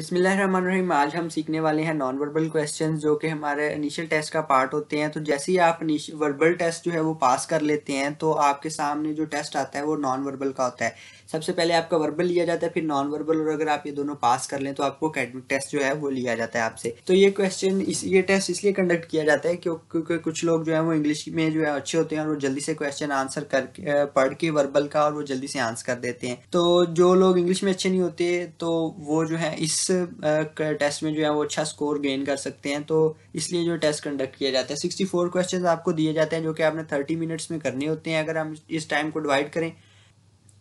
बिस्मिल्लाहिर्रहमानिर्रहीम आज हम सीखने वाले हैं नॉन वर्बल क्वेश्चन जो कि हमारे इनिशियल टेस्ट का पार्ट होते हैं तो जैसे ही आप वर्बल टेस्ट जो है वो पास कर लेते हैं तो आपके सामने जो टेस्ट आता है वो नॉन वर्बल का होता है सबसे पहले आपका वर्बल लिया जाता है फिर नॉन वर्बल और अगर आप ये दोनों पास कर लें तो आपको अकेडमिक टेस्ट जो है वो लिया जाता है आपसे तो ये क्वेश्चन इस ये टेस्ट इसलिए कंडक्ट किया जाता है क्योंकि कुछ लोग जो है वो इंग्लिश में जो है अच्छे होते हैं और वो जल्दी से क्वेश्चन आंसर करके पढ़ के वर्बल का और वो जल्दी से आंसर कर देते हैं तो जो लोग इंग्लिश में अच्छे नहीं होते तो वो जो है इस टेस्ट में जो है वो अच्छा स्कोर गेन कर सकते हैं तो इसलिए जो टेस्ट कंडक्ट किया जाता है सिक्सटी फोर क्वेश्चन आपको दिए जाते हैं जो कि आपने थर्टी मिनट्स में करने होते हैं अगर हम इस टाइम को डिवाइड करें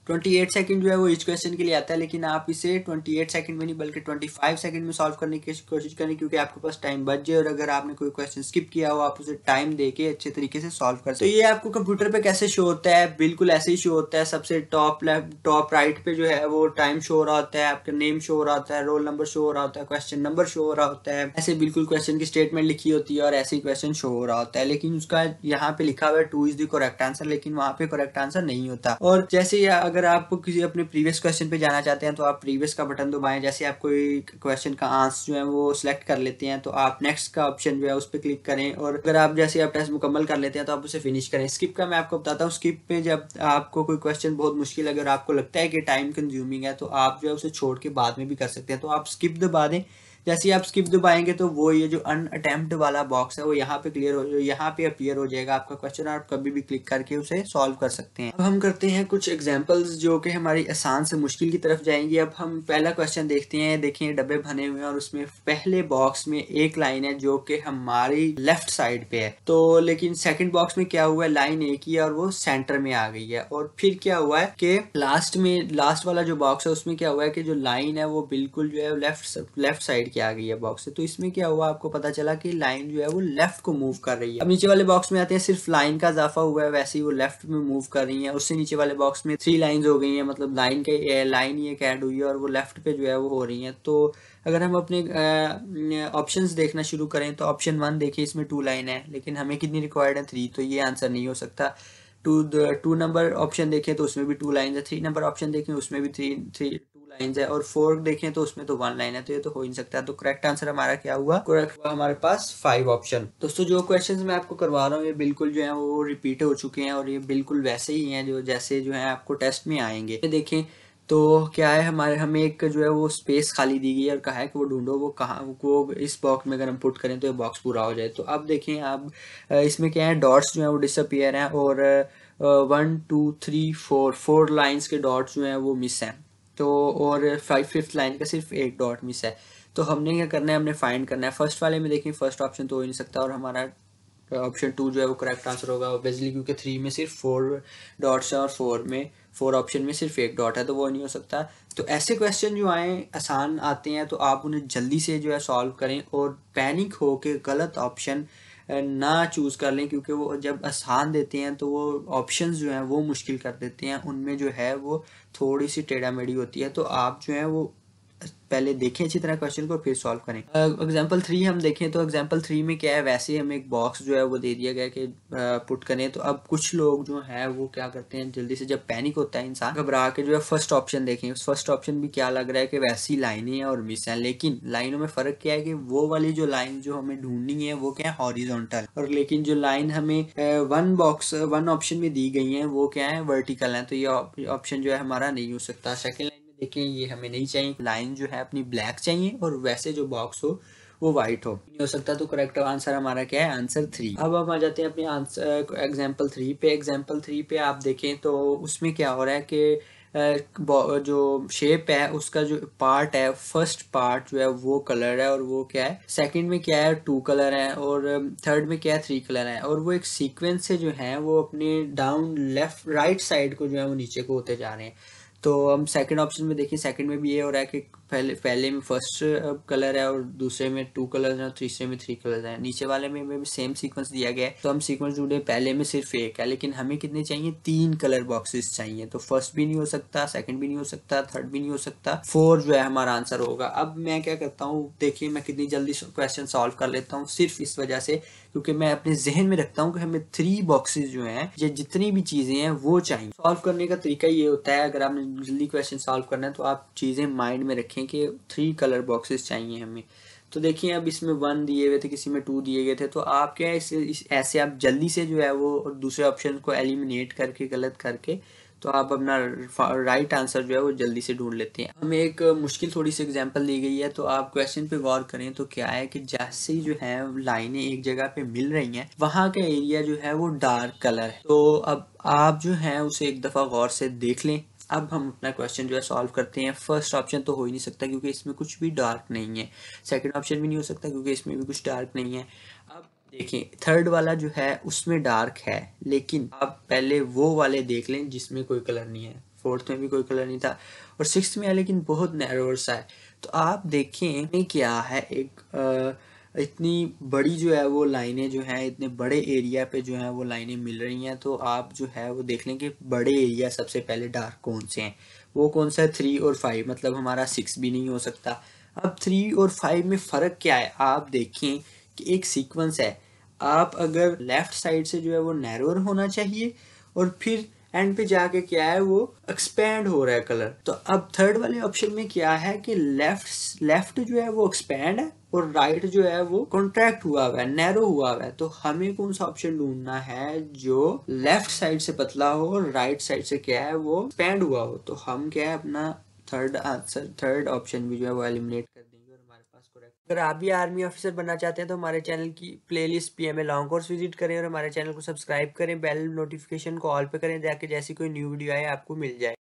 ट्वेंटी एट सेकेंड जो है वो इस क्वेश्चन के लिए आता है लेकिन आप इसे ट्वेंटी एट सेकेंड में नहीं बल्कि ट्वेंटी फाइव सेकंड में सॉल्व करने की कोशिश करें क्योंकि आपके पास टाइम बच जाए और अगर आपने कोई क्वेश्चन स्किप किया हो आप उसे टाइम दे के अच्छे तरीके से सॉल्व कर सकते तो ये आपको कंप्यूटर पे कैसे शो होता है बिल्कुल ऐसे ही शो होता है सबसे टॉप लेफ्ट टॉप राइट पे जो है वो टाइम शो हो रहा होता है आपका नेम शो हो रहा होता है रोल नंबर शो हो रहा होता है क्वेश्चन नंबर शो हो रहा होता है ऐसे बिल्कुल क्वेश्चन की स्टेटमेंट लिखी होती है और ऐसे ही क्वेश्चन शो हो रहा होता है लेकिन उसका यहाँ पे लिखा हुआ है two is the correct answer लेकिन वहाँ पे करेक्ट आंसर नहीं होता और जैसे अगर अगर आप किसी अपने प्रीवियस क्वेश्चन पे जाना चाहते हैं तो आप प्रीवियस का बटन दबाएं जैसे आप कोई क्वेश्चन का आंसर जो है वो सिलेक्ट कर लेते हैं तो आप नेक्स्ट का ऑप्शन जो है उस पर क्लिक करें और अगर आप जैसे आप टेस्ट मुकम्मल कर लेते हैं तो आप उसे फिनिश करें स्किप का मैं आपको बताता हूँ स्किप पे जब आपको कोई क्वेश्चन बहुत मुश्किल लगे और आपको लगता है कि टाइम कंज्यूमिंग है तो आप जो है उसे छोड़ के बाद में भी कर सकते हैं तो आप स्किप दबा दें जैसे आप स्किप दबाएंगे तो वो ये जो अन अटेम्प्ट वाला बॉक्स है वो यहाँ पे क्लियर हो जाए यहाँ पे अपियर हो जाएगा आपका क्वेश्चन और आप कभी भी क्लिक करके उसे सॉल्व कर सकते हैं अब हम करते हैं कुछ एग्जाम्पल्स जो कि हमारी आसान से मुश्किल की तरफ जाएंगी अब हम पहला क्वेश्चन देखते हैं देखिए डब्बे भने हुए हैं और उसमें पहले बॉक्स में एक लाइन है जो कि हमारी लेफ्ट साइड पे है तो लेकिन सेकेंड बॉक्स में क्या हुआ है लाइन एक ही है और वो सेंटर में आ गई है और फिर क्या हुआ है कि लास्ट में लास्ट वाला जो बॉक्स है उसमें क्या हुआ है कि जो लाइन है वो बिल्कुल जो है लेफ्ट लेफ्ट साइड ब्रेकेट की आ गई है बॉक्स से तो इसमें क्या हुआ आपको पता चला कि लाइन जो है वो लेफ्ट को मूव कर रही है अब नीचे वाले बॉक्स में आते हैं सिर्फ लाइन का इजाफा हुआ है वैसे ही वो लेफ्ट में मूव कर रही है उससे नीचे वाले बॉक्स में थ्री लाइन हो गई है मतलब लाइन के लाइन ही एक ऐड हुई है और वो लेफ्ट पे जो है वो हो रही है तो अगर हम अपने ऑप्शन देखना शुरू करें तो ऑप्शन वन देखिए इसमें टू लाइन है लेकिन हमें कितनी रिक्वायर्ड है थ्री तो ये आंसर नहीं हो सकता टू टू नंबर ऑप्शन देखें तो उसमें भी टू लाइन है थ्री नंबर ऑप्शन देखें उसमें भी थ्री थ्री लाइन है और फोर्क देखें तो उसमें तो वन लाइन है तो ये तो हो ही नहीं सकता तो करेक्ट आंसर हमारा क्या हुआ करेक्ट हुआ हमारे पास फाइव ऑप्शन दोस्तों जो क्वेश्चन मैं आपको करवा रहा हूँ ये बिल्कुल जो है वो रिपीट हो चुके हैं और ये बिल्कुल वैसे ही है जो जैसे जो है आपको टेस्ट में आएंगे देखें तो क्या है हमारे हमें एक जो है वो स्पेस खाली दी गई है और कहा है कि वो ढूंढो वो कहाँ वो इस बॉक्स में अगर हम पुट करें तो ये बॉक्स पूरा हो जाए तो अब देखें अब इसमें क्या है डॉट्स जो है वो डिसअपियर हैं और one two three four four lines के डॉट्स जो हैं वो मिस हैं तो और फाइव फिफ्थ लाइन का सिर्फ एक डॉट मिस है तो हमने क्या करना है हमने फाइंड करना है फर्स्ट वाले में देखें फर्स्ट ऑप्शन तो हो ही नहीं सकता और हमारा ऑप्शन uh, टू जो है वो करेक्ट आंसर होगा ऑब्वियसली क्योंकि थ्री में सिर्फ फोर डॉट्स हैं और फोर में फोर ऑप्शन में सिर्फ एक डॉट है तो वो नहीं हो सकता तो ऐसे क्वेश्चन जो आए आसान आते हैं तो आप उन्हें जल्दी से जो है सॉल्व करें और पैनिक हो के गलत ऑप्शन ना चूज़ कर लें क्योंकि वो जब आसान देते हैं तो वो ऑप्शंस जो हैं वो मुश्किल कर देते हैं उनमें जो है वो थोड़ी सी टेढ़ा मेढ़ी होती है तो आप जो है वो पहले देखें अच्छी तरह क्वेश्चन को फिर सॉल्व करें एग्जाम्पल uh, थ्री हम देखें तो एग्जाम्पल थ्री में क्या है वैसे हमें एक बॉक्स जो है वो दे दिया गया कि पुट uh, करें तो अब कुछ लोग जो है वो क्या करते हैं जल्दी से जब पैनिक होता है इंसान घबरा के जो है फर्स्ट ऑप्शन देखें उस फर्स्ट ऑप्शन भी क्या लग रहा है कि वैसी लाइने हैं और मिस हैं लेकिन लाइनों में फ़र्क क्या है कि वो वाली जो लाइन जो हमें ढूंढनी है वो क्या है हॉरिजोंटल और लेकिन जो लाइन हमें वन बॉक्स वन ऑप्शन में दी गई है वो क्या है वर्टिकल है तो ये ऑप्शन जो है हमारा नहीं हो सकता सेकेंड देखिए ये हमें नहीं चाहिए लाइन जो है अपनी ब्लैक चाहिए और वैसे जो बॉक्स हो वो व्हाइट हो नहीं हो सकता तो करेक्ट आंसर हमारा क्या है आंसर थ्री अब हम आ जाते हैं अपने एग्जाम्पल थ्री पे एग्जाम्पल थ्री पे आप देखें तो उसमें क्या हो रहा है कि जो शेप है उसका जो पार्ट है फर्स्ट पार्ट जो है वो कलर है और वो क्या है सेकंड में क्या है टू कलर है और थर्ड में क्या है थ्री कलर है और वो एक सीक्वेंस से जो है वो अपने डाउन लेफ्ट राइट साइड को जो है वो नीचे को होते जा रहे हैं तो हम सेकंड ऑप्शन में देखिए सेकंड में भी ये हो रहा है कि पहले पहले में फर्स्ट कलर है और दूसरे में टू कलर है तीसरे में थ्री कलर है नीचे वाले में, भी सेम सीक्वेंस दिया गया है तो हम सीक्वेंस जुड़े पहले में सिर्फ एक है लेकिन हमें कितने चाहिए तीन कलर बॉक्सेस चाहिए तो फर्स्ट भी नहीं हो सकता सेकंड भी नहीं हो सकता थर्ड भी नहीं हो सकता फोर जो है हमारा आंसर होगा अब मैं क्या करता हूँ देखिए मैं कितनी जल्दी क्वेश्चन सोल्व कर लेता हूँ सिर्फ इस वजह से क्योंकि मैं अपने जहन में रखता हूँ कि हमें थ्री बॉक्सेज जो है ये जितनी भी चीजें हैं वो चाहिए सॉल्व करने का तरीका ये होता है अगर आपने जल्दी क्वेश्चन सॉल्व करना है तो आप चीज़ें माइंड में रखें कि थ्री कलर बॉक्सेस चाहिए हमें तो देखिए अब इसमें वन दिए हुए थे किसी में टू दिए गए थे तो आप क्या इस, इस ऐसे आप जल्दी से जो है वो दूसरे ऑप्शन को एलिमिनेट करके गलत करके तो आप अपना राइट आंसर जो है वो जल्दी से ढूंढ लेते हैं हमें एक मुश्किल थोड़ी सी एग्जांपल दी गई है तो आप क्वेश्चन पे गौर करें तो क्या है कि जैसे ही जो है लाइनें एक जगह पे मिल रही हैं वहाँ का एरिया जो है वो डार्क कलर है तो अब आप जो है उसे एक दफ़ा गौर से देख लें अब हम अपना क्वेश्चन जो है सॉल्व करते हैं फर्स्ट ऑप्शन तो हो ही नहीं सकता क्योंकि इसमें कुछ भी डार्क नहीं है सेकंड ऑप्शन भी नहीं हो सकता क्योंकि इसमें भी कुछ डार्क नहीं है अब देखें थर्ड वाला जो है उसमें डार्क है लेकिन आप पहले वो वाले देख लें जिसमें कोई कलर नहीं है फोर्थ में भी कोई कलर नहीं था और सिक्स में है लेकिन बहुत नैरोसा है तो आप देखें क्या है एक आ, इतनी बड़ी जो है वो लाइनें जो हैं इतने बड़े एरिया पे जो है वो लाइनें मिल रही हैं तो आप जो है वो देख लें कि बड़े एरिया सबसे पहले डार्क कौन से हैं वो कौन सा है थ्री और फाइव मतलब हमारा सिक्स भी नहीं हो सकता अब थ्री और फाइव में फ़र्क क्या है आप देखें कि एक सीक्वेंस है आप अगर लेफ़्ट साइड से जो है वो नैरोर होना चाहिए और फिर एंड पे जाके क्या है वो एक्सपेंड हो रहा है कलर तो अब थर्ड वाले ऑप्शन में क्या है कि लेफ्ट लेफ्ट जो है वो एक्सपेंड है और राइट जो है वो कॉन्ट्रैक्ट हुआ हुआ है नैरो हुआ हुआ है तो हमें कौन सा ऑप्शन ढूंढना है जो लेफ्ट साइड से पतला हो और राइट साइड से क्या है वो एक्सपेंड हुआ हो तो हम क्या है अपना थर्ड आंसर थर्ड ऑप्शन भी जो है वो एलिमिनेट कर अगर आप भी आर्मी ऑफिसर बनना चाहते हैं तो हमारे चैनल की playlist PMA long course visit करें और हमारे चैनल को सब्सक्राइब करें बेल नोटिफिकेशन को ऑल पे करें ताकि जैसी कोई न्यू वीडियो आए आपको मिल जाए